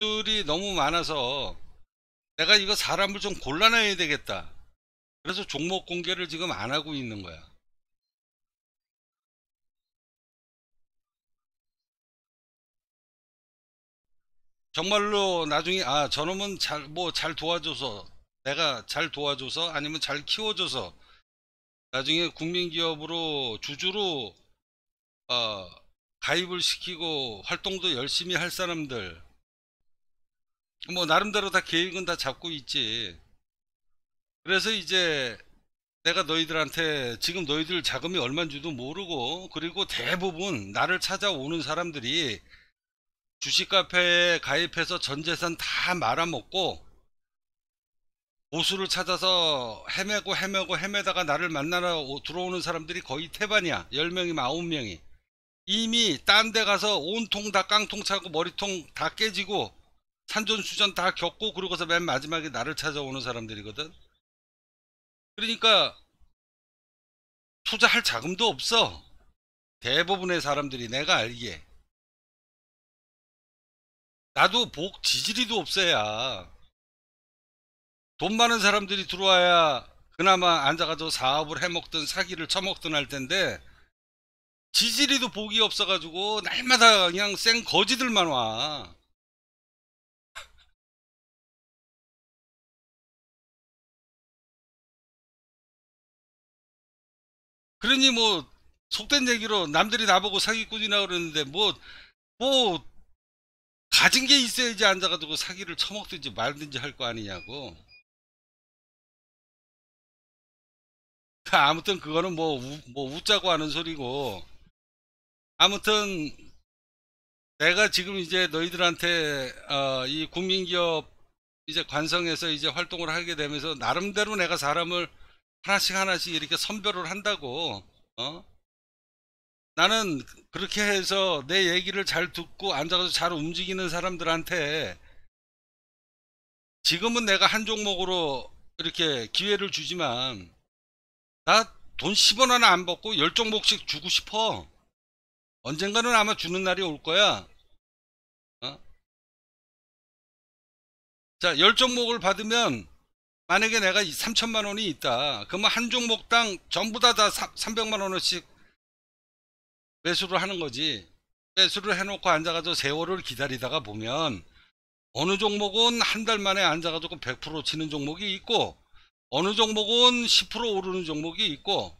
들이 너무 많아서 내가 이거 사람을 좀 골라내야 되겠다. 그래서 종목 공개를 지금 안 하고 있는 거야. 정말로 나중에 아 저놈은 잘 뭐잘 뭐 도와줘서 내가 잘 도와줘서 아니면 잘 키워줘서 나중에 국민기업으로 주주로 어, 가입을 시키고 활동도 열심히 할 사람들 뭐 나름대로 다 계획은 다 잡고 있지. 그래서 이제 내가 너희들한테 지금 너희들 자금이 얼만지도 모르고 그리고 대부분 나를 찾아오는 사람들이 주식 카페에 가입해서 전 재산 다 말아먹고 보수를 찾아서 헤매고 헤매고 헤매다가 나를 만나러 들어오는 사람들이 거의 태반이야. 10명이면 9명이. 이미 딴 데 가서 온통 다 깡통 차고 머리통 다 깨지고 산전 수전 다 겪고 그러고서 맨 마지막에 나를 찾아오는 사람들이거든. 그러니까 투자할 자금도 없어. 대부분의 사람들이 내가 알기에. 나도 복 지지리도 없어야 돈 많은 사람들이 들어와야 그나마 앉아가지고 사업을 해먹든 사기를 처먹든 할 텐데 지지리도 복이 없어가지고 날마다 그냥 쌩 거지들만 와. 그러니 뭐 속된 얘기로 남들이 나보고 사기꾼이나 그러는데 뭐뭐 뭐 가진 게 있어야지 앉아가지고 사기를 처먹든지 말든지 할 거 아니냐고. 아무튼 그거는 뭐, 우, 뭐 웃자고 하는 소리고 아무튼 내가 지금 이제 너희들한테 어, 이 국민기업 이제 관성에서 이제 활동을 하게 되면서 나름대로 내가 사람을 하나씩 하나씩 이렇게 선별을 한다고 어? 나는 그렇게 해서 내 얘기를 잘 듣고 앉아서 잘 움직이는 사람들한테 지금은 내가 한 종목으로 이렇게 기회를 주지만 나 돈 10원 하나 안벗고 10종목씩 주고 싶어 언젠가는 아마 주는 날이 올 거야 어? 자 10종목을 받으면 만약에 내가 3천만 원이 있다. 그러면 한 종목당 전부 다, 다 300만 원씩 매수를 하는 거지. 매수를 해놓고 앉아가지고 세월을 기다리다가 보면 어느 종목은 한 달 만에 앉아가지고 100% 치는 종목이 있고 어느 종목은 10% 오르는 종목이 있고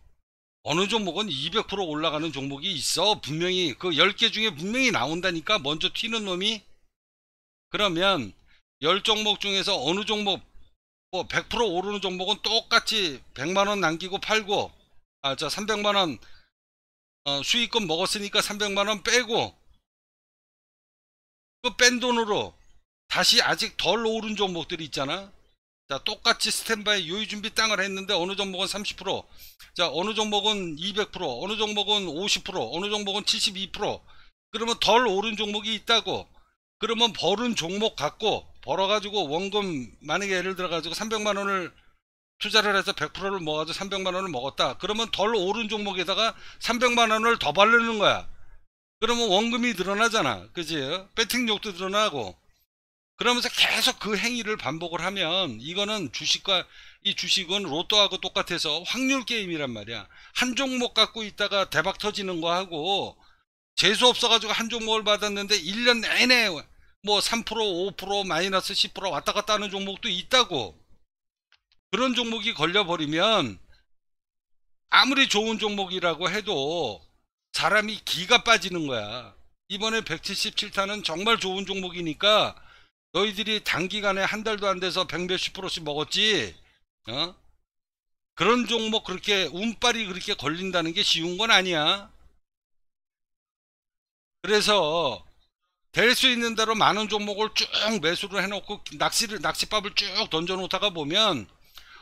어느 종목은 200% 올라가는 종목이 있어. 분명히 그 10개 중에 분명히 나온다니까 먼저 튀는 놈이. 그러면 10종목 중에서 어느 종목 뭐100% 오르는 종목은 똑같이 100만원 남기고 팔고 아저 300만원 어, 수익금 먹었으니까 300만원 빼고 그 뺀 돈으로 다시 아직 덜 오른 종목들이 있잖아 자 똑같이 스탠바이 요의 준비 땅을 했는데 어느 종목은 30%자 어느 종목은 200% 어느 종목은 50% 어느 종목은 72% 그러면 덜 오른 종목이 있다고 그러면 벌은 종목 갖고 벌어가지고 원금 만약에 예를 들어가지고 300만 원을 투자를 해서 100%를 모아서 300만 원을 먹었다. 그러면 덜 오른 종목에다가 300만 원을 더 바르는 거야. 그러면 원금이 늘어나잖아. 그지? 배팅력도 늘어나고. 그러면서 계속 그 행위를 반복을 하면 이거는 주식과 이 주식은 로또하고 똑같아서 확률 게임이란 말이야. 한 종목 갖고 있다가 대박 터지는 거 하고 재수 없어가지고 한 종목을 받았는데 1년 내내 뭐 3%, 5%, 마이너스 10% 왔다 갔다 하는 종목도 있다고. 그런 종목이 걸려버리면 아무리 좋은 종목이라고 해도 사람이 기가 빠지는 거야. 이번에 177타는 정말 좋은 종목이니까 너희들이 단기간에 한 달도 안 돼서 100 몇십 프로씩 먹었지. 어? 그런 종목 그렇게 운빨이 그렇게 걸린다는 게 쉬운 건 아니야. 그래서 될수 있는 대로 많은 종목을 쭉 매수를 해놓고 낚시를 낚시밥을 쭉 던져놓다가 보면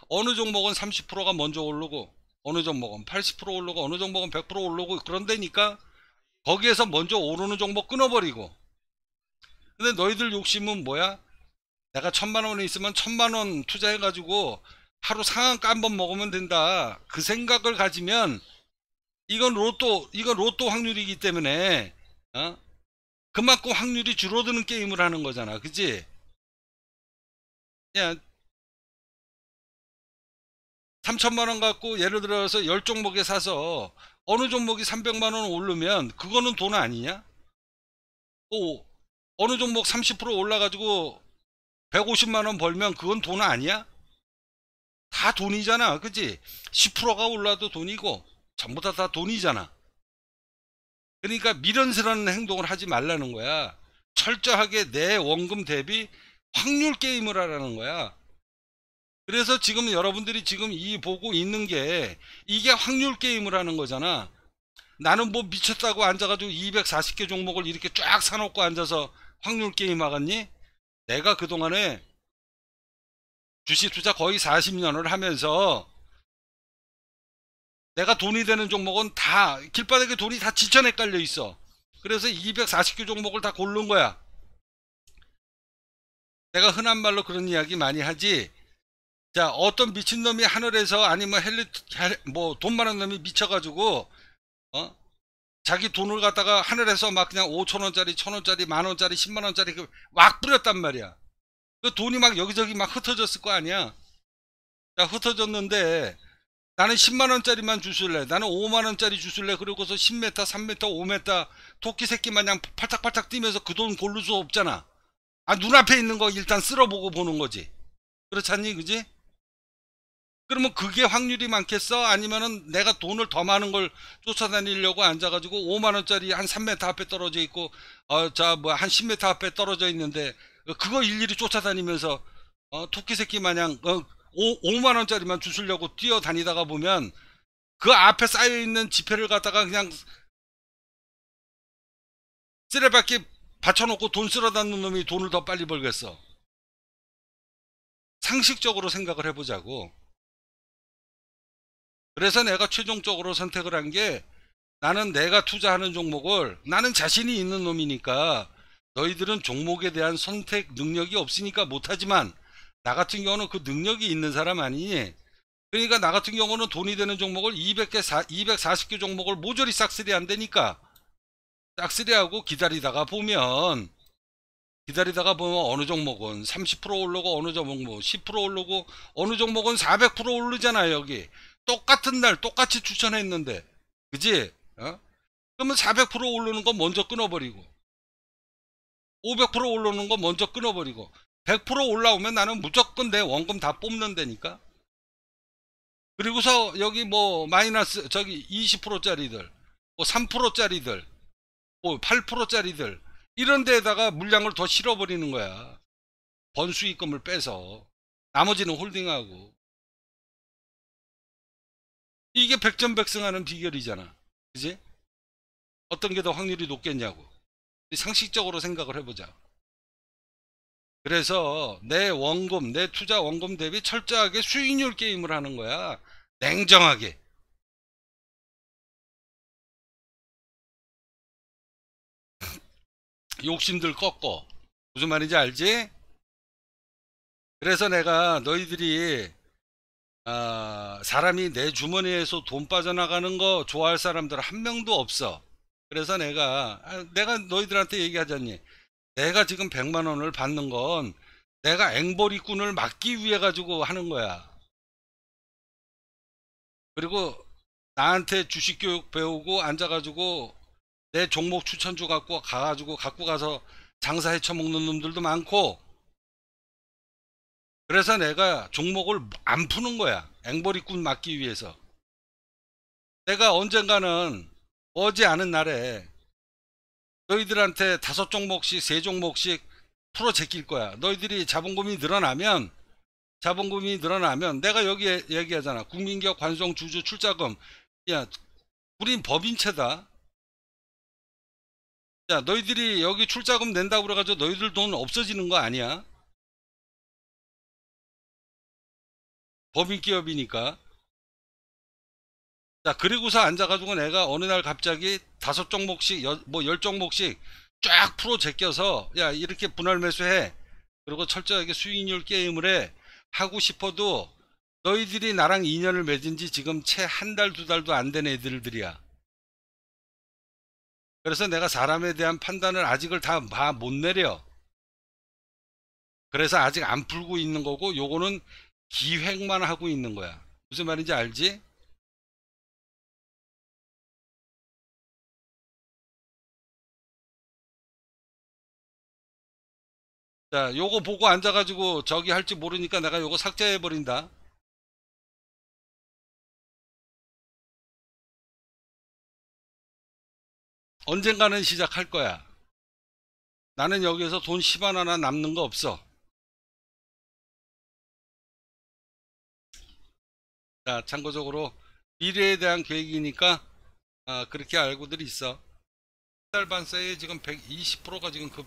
어느 종목은 30%가 먼저 오르고 어느 종목은 80% 오르고 어느 종목은 100% 오르고 그런데니까 거기에서 먼저 오르는 종목 끊어버리고 근데 너희들 욕심은 뭐야? 내가 천만 원이 있으면 천만 원 투자해가지고 하루 상한가 한번 먹으면 된다. 그 생각을 가지면 이건 로또, 이건 로또 확률이기 때문에, 어? 그만큼 확률이 줄어드는 게임을 하는 거잖아. 그지? 3천만 원 갖고 예를 들어서 10종목에 사서 어느 종목이 300만 원 오르면 그거는 돈 아니냐? 오, 어느 종목 30% 올라가지고 150만 원 벌면 그건 돈 아니야? 다 돈이잖아. 그지? 10%가 올라도 돈이고 전부 다 다 돈이잖아. 그러니까 미련스러운 행동을 하지 말라는 거야. 철저하게 내 원금 대비 확률 게임을 하라는 거야. 그래서 지금 여러분들이 지금 이 보고 있는 게 이게 확률 게임을 하는 거잖아. 나는 뭐 미쳤다고 앉아가지고 240개 종목을 이렇게 쫙 사놓고 앉아서 확률 게임 하겠니? 내가 그동안에 주식 투자 거의 40년을 하면서 내가 돈이 되는 종목은 다 길바닥에 돈이 다 지천에 깔려 있어. 그래서 240개 종목을 다 고른 거야. 내가 흔한 말로 그런 이야기 많이 하지. 자, 어떤 미친놈이 하늘에서 아니면 뭐 헬리, 뭐, 돈 많은 놈이 미쳐가지고, 어? 자기 돈을 갖다가 하늘에서 막 그냥 5천원짜리, 1천원짜리, 만원짜리, 10만원짜리 막 그 뿌렸단 말이야. 그 돈이 막 여기저기 막 흩어졌을 거 아니야. 자, 흩어졌는데, 나는 10만원짜리만 주실래 나는 5만원짜리 주실래 그러고서 10m 3m 5m 토끼 새끼 마냥 팔딱팔딱 뛰면서 그 돈 고를 수 없잖아 아 눈앞에 있는 거 일단 쓸어보고 보는 거지 그렇잖니 그지 그러면 그게 확률이 많겠어 아니면은 내가 돈을 더 많은 걸 쫓아다니려고 앉아가지고 5만원짜리 한 3m 앞에 떨어져 있고 어자뭐한 10m 앞에 떨어져 있는데 어, 그거 일일이 쫓아다니면서 어 토끼 새끼 마냥 어 오, 5만 원짜리만 주시려고 뛰어다니다가 보면 그 앞에 쌓여 있는 지폐를 갖다가 그냥 쓰레받기 받쳐놓고 돈 쓸어담는 놈이 돈을 더 빨리 벌겠어. 상식적으로 생각을 해보자고. 그래서 내가 최종적으로 선택을 한 게 나는 내가 투자하는 종목을 나는 자신이 있는 놈이니까 너희들은 종목에 대한 선택 능력이 없으니까 못하지만 나 같은 경우는 그 능력이 있는 사람 아니니 그러니까 나 같은 경우는 돈이 되는 종목을 200개 4, 240개 종목을 모조리 싹쓸이 안 되니까 싹쓸이하고 기다리다가 보면 기다리다가 보면 어느 종목은 30% 오르고 어느 종목은 10% 오르고 어느 종목은 400% 오르잖아요 여기 똑같은 날 똑같이 추천했는데 그지? 어? 그러면 400% 오르는 거 먼저 끊어버리고 500% 오르는 거 먼저 끊어버리고 100% 올라오면 나는 무조건 내 원금 다 뽑는다니까. 그리고서 여기 뭐 마이너스 저기 20%짜리들, 뭐 3%짜리들, 뭐 8%짜리들 이런 데에다가 물량을 더 실어버리는 거야. 번수익금을 빼서 나머지는 홀딩하고 이게 백전백승하는 비결이잖아. 그지? 어떤 게 더 확률이 높겠냐고. 상식적으로 생각을 해보자. 그래서 내 원금, 내 투자 원금 대비 철저하게 수익률 게임을 하는 거야. 냉정하게. 욕심들 꺾어. 무슨 말인지 알지? 그래서 내가 너희들이 아, 사람이 내 주머니에서 돈 빠져나가는 거 좋아할 사람들 한 명도 없어. 그래서 내가 아, 내가 너희들한테 얘기하잖니. 내가 지금 100만 원을 받는 건 내가 앵벌이꾼을 막기 위해 가지고 하는 거야. 그리고 나한테 주식 교육 배우고 앉아가지고 내 종목 추천주 갖고 가가지고 갖고 가서 장사 해쳐먹는 놈들도 많고 그래서 내가 종목을 안 푸는 거야. 앵벌이꾼 막기 위해서. 내가 언젠가는 어지 않은 날에 너희들한테 다섯 종목씩 세 종목씩 풀어 제낄 거야 너희들이 자본금이 늘어나면 자본금이 늘어나면 내가 여기에 얘기하잖아 국민기업 관성 주주 출자금 야 우린 법인체다 야 너희들이 여기 출자금 낸다고 그래가지고 너희들 돈 없어지는 거 아니야 법인기업이니까 자 그리고서 앉아가지고 내가 어느 날 갑자기 다섯 종목씩 뭐 열 종목씩 쫙 풀어 제껴서 야 이렇게 분할 매수해 그리고 철저하게 수익률 게임을 해 하고 싶어도 너희들이 나랑 인연을 맺은 지 지금 채 한 달 두 달도 안 된 애들들이야 그래서 내가 사람에 대한 판단을 아직을 다 못 내려 그래서 아직 안 풀고 있는 거고 요거는 기획만 하고 있는 거야 무슨 말인지 알지? 자, 그러니까 요거 보고 앉아가지고 저기 할지 모르니까 내가 요거 삭제해버린다. 언젠가는 시작할 거야. 나는 여기에서 돈 10만 하나 남는 거 없어. 자, 참고적으로 미래에 대한 계획이니까 아, 그렇게 알고들 있어. 달반이에 지금 120%가 지금 그